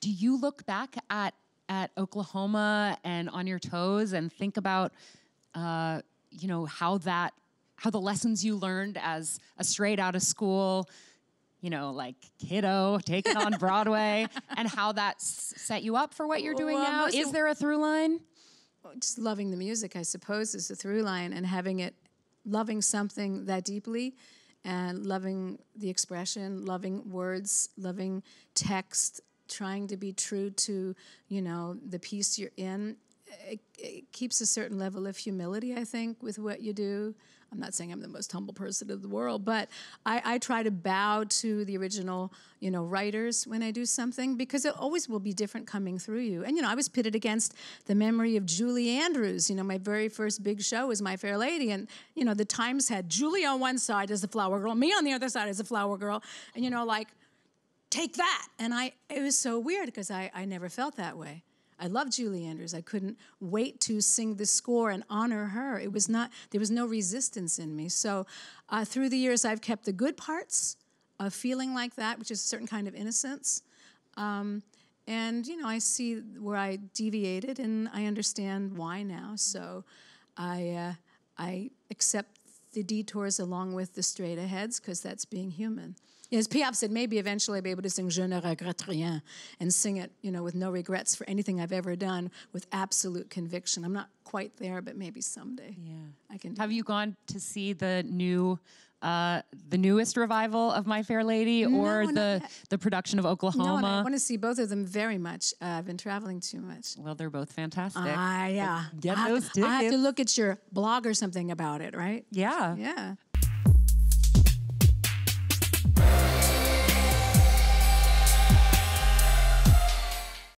Do you look back at at Oklahoma and on your toes and think about uh, you know how that how the lessons you learned as a straight out of school you know like kiddo taken on broadway and how that set you up for what you're doing well, now is there a through line just loving the music i suppose is the through line and having it loving something that deeply and loving the expression loving words loving text trying to be true to you know the piece you're in it, it, keeps a certain level of humility i think with what you do i'm not saying i'm the most humble person in the world but I, I try to bow to the original you know writers when i do something because it always will be different coming through you and you know i was pitted against the memory of julie andrews you know my very first big show was my fair lady and you know the times had julie on one side as the flower girl me on the other side as the flower girl and you know like take that. And I, it was so weird because I, I never felt that way. I love Julie Andrews. I couldn't wait to sing the score and honor her. It was not, there was no resistance in me. So uh, through the years, I've kept the good parts of feeling like that, which is a certain kind of innocence. Um, and, you know, I see where I deviated and I understand why now. So I, uh, I accept the detours along with the straight aheads because that's being human. As Piaf said, maybe eventually I'll be able to sing Je ne regrette rien and sing it, you know, with no regrets for anything I've ever done with absolute conviction. I'm not quite there, but maybe someday. Yeah. I can. Have you gone to see the new uh, the newest revival of My Fair Lady or no, the, eh, the production of Oklahoma? No, I want to see both of them very much. Uh, I've been traveling too much. Well, they're both fantastic. Uh, yeah. But get I those tickets. I have to look at your blog or something about it, right? Yeah. Yeah.